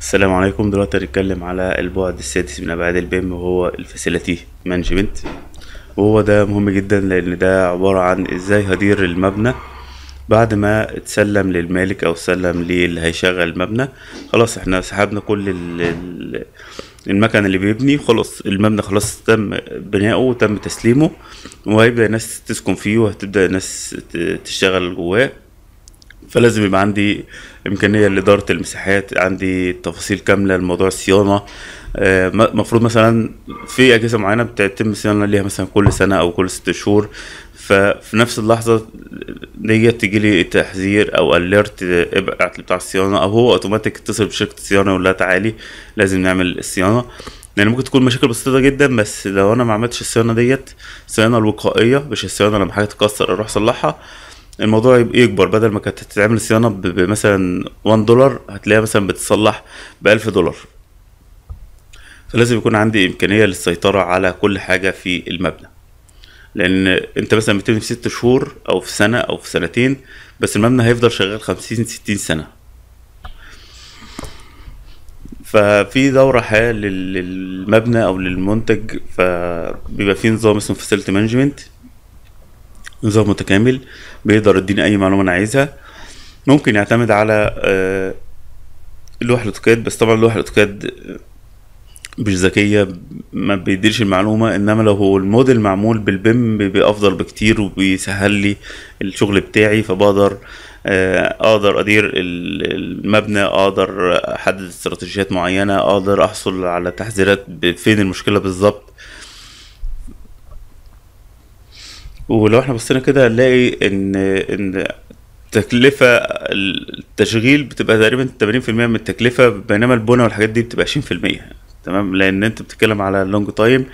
السلام عليكم دلوقتي هنتكلم على البعد السادس من ابعاد البيم وهو الفاسيلتي مانجمنت وهو ده مهم جدا لان ده عبارة عن ازاي هدير المبنى بعد ما اتسلم للمالك او اتسلم للي هيشغل المبنى خلاص احنا سحبنا كل ال المكن اللي بيبني خلاص المبنى خلاص تم بناؤه وتم تسليمه وهيبدأ الناس تسكن فيه وهتبدأ الناس تشتغل جواه فلازم يبقى عندي امكانيه لاداره المساحات عندي تفاصيل كامله لموضوع الصيانه المفروض آه، مثلا في اجهزه معينه بتتم صيانه ليها مثلا كل سنه او كل ست شهور ففي نفس اللحظه ديت تيجي لي تحذير او اليرت ابعت بتاع الصيانه او هو اوتوماتيك اتصل بشركه الصيانه ولا تعالي لازم نعمل الصيانه لان يعني ممكن تكون مشاكل بسيطه جدا بس لو انا ما عملتش الصيانه ديت الصيانه الوقائيه مش الصيانه لما حاجه تتكسر اروح اصلحها الموضوع يكبر بدل ما كانت تتعمل صيانه بمثلا 1 دولار هتلاقيها مثلا بتصلح ب 1000 دولار فلازم يكون عندي امكانيه للسيطره على كل حاجه في المبنى لان انت مثلا بتبني في ست شهور او في سنه او في سنتين بس المبنى هيفضل شغال خمسين ستين سنه ففي دورة حياة للمبنى أو للمنتج فبيبقى في نظام اسمه فاسيلتي مانجمنت نظام متكامل بيقدر يديني اي معلومه انا عايزها ممكن يعتمد على آه، لوح الاوتوكاد بس طبعا لوح الاوتوكاد مش ذكية ما بيديرش المعلومة انما لو هو الموديل معمول بالبيم بيبقى افضل بكتير وبيسهل لي الشغل بتاعي فبقدر آه، اقدر ادير المبنى اقدر احدد استراتيجيات معينة اقدر احصل على تحذيرات فين المشكلة بالظبط ولو احنا بصينا كده هنلاقي ان ان تكلفة التشغيل بتبقى تقريبا 80% من التكلفة بينما البنى والحاجات دي بتبقى 20% تمام لان انت بتتكلم على لونج تايم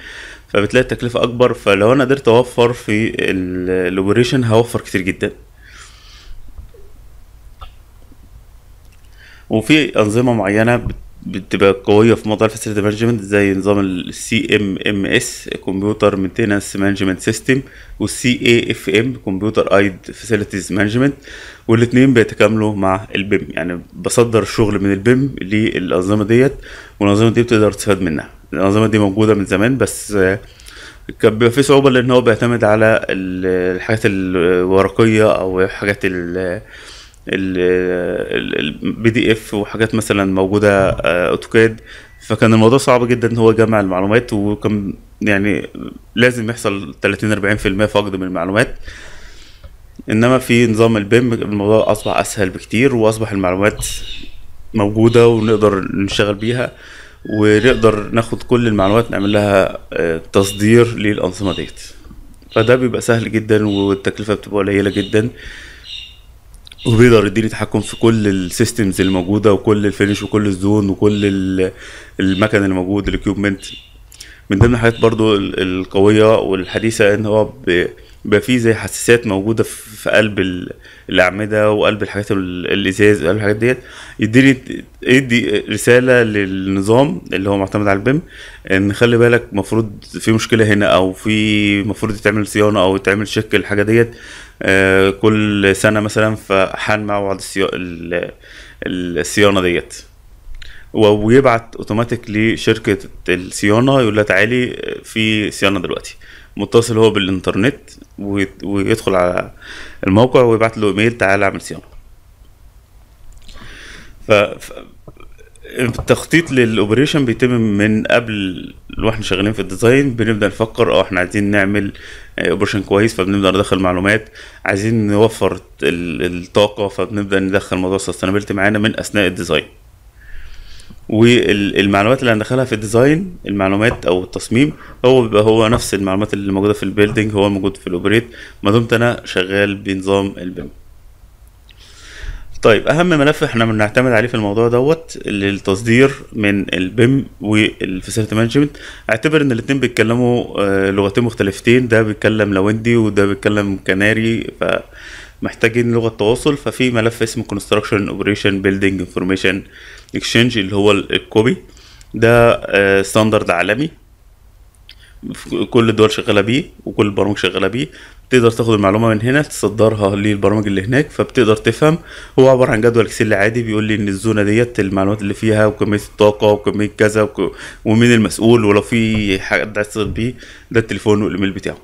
فبتلاقي التكلفة اكبر فلو انا قدرت اوفر في الاوبريشن هوفر كتير جدا وفي انظمة معينة بت بتبقى قويه في موضوع الفاسيلتي مانجمنت زي نظام السي ام ام اس كمبيوتر مينتيننس مانجمنت سيستم والسي اي اف ام كمبيوتر ايد فاسيلتيز مانجمنت والاثنين بيتكاملوا مع البيم يعني بصدر الشغل من البيم للانظمه ديت والانظمه دي بتقدر تستفاد منها الانظمه دي موجوده من زمان بس كان بيبقى في صعوبه لان هو بيعتمد على الحاجات الورقيه او الحاجات اللي البي دي اف وحاجات مثلا موجوده اوتوكاد آه، فكان الموضوع صعب جدا ان هو يجمع المعلومات وكان يعني لازم يحصل 30 40% فقد من المعلومات انما في نظام البيم الموضوع اصبح اسهل بكتير واصبح المعلومات موجوده ونقدر نشتغل بيها ونقدر ناخد كل المعلومات نعمل لها آه، تصدير للانظمه ديت فده بيبقى سهل جدا والتكلفه بتبقى قليله جدا وبيقدر يديني تحكم في كل السيستمز اللي موجوده وكل الفينش وكل الزون وكل المكن اللي موجود الاكيوبمنت من ضمن الحاجات برضو القويه والحديثه ان هو بقى في زي حساسات موجوده في قلب الاعمده وقلب الحاجات الازاز وقلب الحاجات ديت يديني يدي رساله للنظام اللي هو معتمد على البيم ان خلي بالك المفروض في مشكله هنا او في المفروض يتعمل صيانه او تعمل شيك الحاجه ديت آه، كل سنه مثلا مع وعد الصيانه ديت ويبعت اوتوماتيك لشركه الصيانه يقول لها تعالي آه، في صيانه دلوقتي متصل هو بالانترنت ويدخل على الموقع ويبعت له ايميل تعالى اعمل صيانه ف التخطيط للاوبريشن بيتم من قبل واحنا شغالين في الديزاين بنبدا نفكر اه احنا عايزين نعمل اوبريشن كويس فبنبدا ندخل معلومات عايزين نوفر الطاقه فبنبدا ندخل موضوع السستينابيلتي معانا من اثناء الديزاين والمعلومات اللي هندخلها في الديزاين المعلومات او التصميم هو بيبقى هو نفس المعلومات اللي موجوده في البيلدنج هو موجود في الاوبريت ما دمت انا شغال بنظام البيم طيب اهم ملف احنا بنعتمد عليه في الموضوع دوت للتصدير من البيم والفاسيلتي مانجمنت اعتبر ان الاتنين بيتكلموا آه، لغتين مختلفتين ده بيتكلم لوندي وده بيتكلم كناري ف محتاجين لغه تواصل ففي ملف اسمه construction operation building information exchange اللي هو الكوبي ده ستاندرد آه، عالمي كل الدول شغاله بيه وكل البرامج شغاله بيه تقدر تاخد المعلومه من هنا تصدرها للبرامج اللي هناك فبتقدر تفهم هو عباره عن جدول اكسل عادي بيقول لي ان الزونه ديت المعلومات اللي فيها وكميه الطاقه وكميه كذا ومين المسؤول ولو في حاجة عايز بيه ده التليفون والايميل بتاعه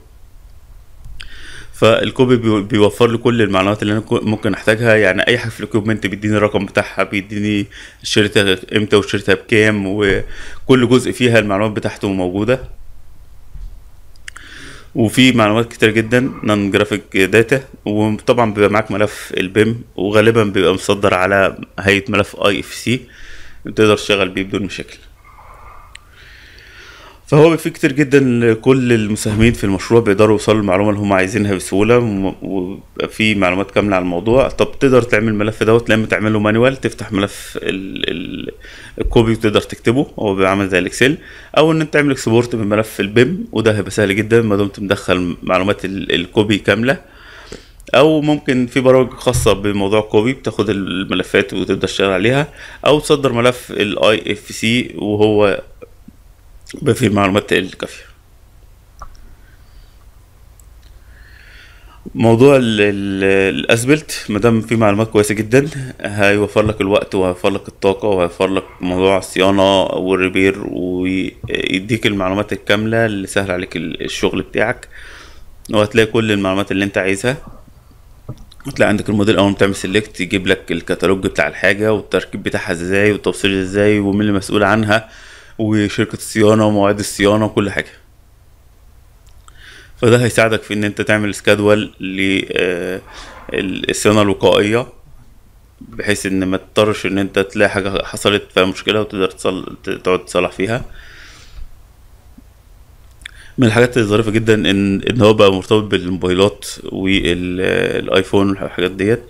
فالكوبي بيوفر لي كل المعلومات اللي انا ممكن احتاجها يعني اي حاجه في الاكوبمنت بيديني الرقم بتاعها بيديني اشتريتها امتى واشتريتها بكام وكل جزء فيها المعلومات بتاعته موجوده وفي معلومات كتير جدا نان جرافيك داتا وطبعا بيبقى معاك ملف البيم وغالبا بيبقى مصدر على هيئه ملف اي اف سي تقدر تشتغل بيه بدون مشاكل فهو في كتير جدا كل المساهمين في المشروع بيقدروا يوصلوا المعلومة اللي هم عايزينها بسهوله ويبقى في معلومات كامله عن الموضوع طب تقدر تعمل الملف دوت لما تعمله مانوال تفتح ملف ال ال الكوبي وتقدر تكتبه هو بيبقى عامل زي الاكسل او ان انت تعمل اكسبورت من ملف البيم وده هيبقى سهل جدا ما دمت مدخل معلومات الكوبي كامله او ممكن في برامج خاصه بموضوع كوبي بتاخد الملفات وتبدا تشتغل عليها او تصدر ملف الاي اف سي وهو بفي تقل كافية موضوع الاسبلت دام في معلومات كويسه جدا هيوفر لك الوقت وهيوفر لك الطاقه وهيوفر لك موضوع الصيانه والريبير ويديك المعلومات الكامله اللي سهل عليك الشغل بتاعك وهتلاقي كل المعلومات اللي انت عايزها هتلاقي عندك الموديل اول ما تعمل سيلكت يجيب لك الكتالوج بتاع الحاجه والتركيب بتاعها ازاي والتوصيل ازاي ومين المسؤول عنها وشركه الصيانه ومواعيد الصيانه وكل حاجه فده هيساعدك في ان انت تعمل سكادول آه، للصيانه الوقائيه بحيث ان ما تضطرش ان انت تلاقي حاجه حصلت فيها مشكله وتقدر تقعد تصلح فيها من الحاجات الظريفه جدا ان ان هو بقى مرتبط بالموبايلات والايفون والحاجات ديت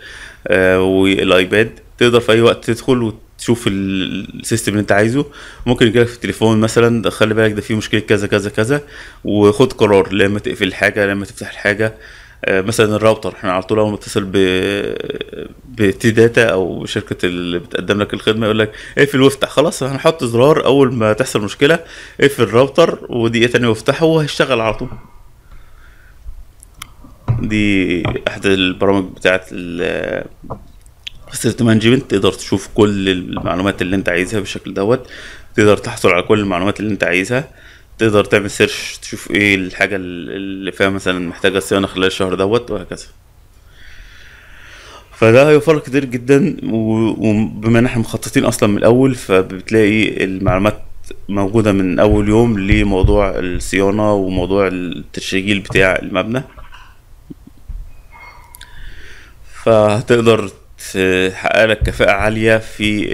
آه، والايباد تقدر في اي وقت تدخل تشوف السيستم اللي انت عايزه ممكن يجيلك في التليفون مثلا خلي بالك ده في مشكله كذا كذا كذا وخد قرار لما تقفل الحاجه لما تفتح الحاجه آه، مثلا الراوتر احنا على طول اول ما اتصل ب بتي داتا او شركه اللي بتقدم لك الخدمه يقول لك اقفل وافتح خلاص هنحط زرار اول ما تحصل مشكله اقفل الراوتر ودقيقه ثانيه وافتحه وهيشتغل على طول دي احد البرامج بتاعت خسرت مانجمنت تقدر تشوف كل المعلومات اللي انت عايزها بالشكل دوت تقدر تحصل على كل المعلومات اللي انت عايزها تقدر تعمل سيرش تشوف ايه الحاجه اللي فيها مثلا محتاجه صيانه خلال الشهر دوت وهكذا فده هيوفر كتير جدا وبما ان احنا مخططين اصلا من الاول فبتلاقي المعلومات موجودة من أول يوم لموضوع الصيانة وموضوع التشغيل بتاع المبنى فهتقدر تحقق لك كفاءه عاليه في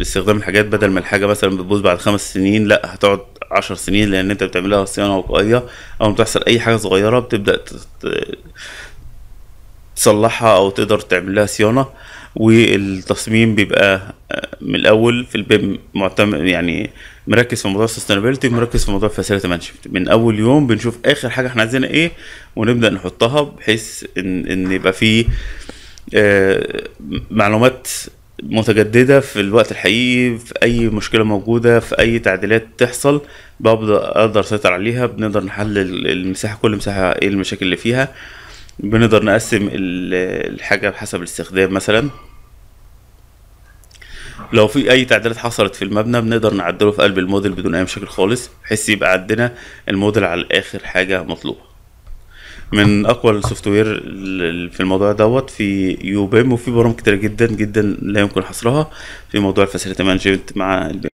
استخدام الحاجات بدل ما الحاجه مثلا بتبوظ بعد خمس سنين لا هتقعد عشر سنين لان انت بتعملها صيانه وقائيه اول ما اي حاجه صغيره بتبدا تصلحها او تقدر تعمل لها صيانه والتصميم بيبقى آه، من الاول في البيم معتمد يعني مركز في موضوع السستينابيلتي مركز في موضوع فاسيلتي مانشفت من اول يوم بنشوف اخر حاجه احنا عايزينها ايه ونبدا نحطها بحيث ان ان يبقى فيه آه، معلومات متجددة في الوقت الحقيقي في أي مشكلة موجودة في أي تعديلات تحصل ببدأ أقدر أسيطر عليها بنقدر نحلل المساحة كل مساحة إيه المشاكل اللي فيها بنقدر نقسم الحاجة بحسب الاستخدام مثلا لو في أي تعديلات حصلت في المبنى بنقدر نعدله في قلب الموديل بدون أي مشاكل خالص بحيث يبقى عندنا الموديل على آخر حاجة مطلوبة من اقوى السوفت وير في الموضوع دوت في يوبام وفي برامج كتيره جدا جدا لا يمكن حصرها في موضوع الفاسيلتي مانجمنت مع